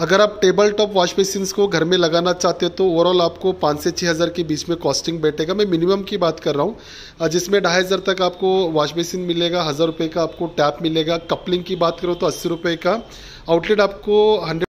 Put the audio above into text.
अगर आप table top wash basin को घर में लगाना चाहते हो तो ओवरऑल आपको पाँच से छः हज़ार के बीच में कॉस्टिंग बैठेगा मैं मिनिमम की बात कर रहा हूँ जिसमें ढाई हज़ार तक आपको वॉश बेसिन मिलेगा हज़ार रुपये का आपको टैप मिलेगा कपलिंग की बात करो तो अस्सी रुपये का आउटलेट आपको हंड्रेड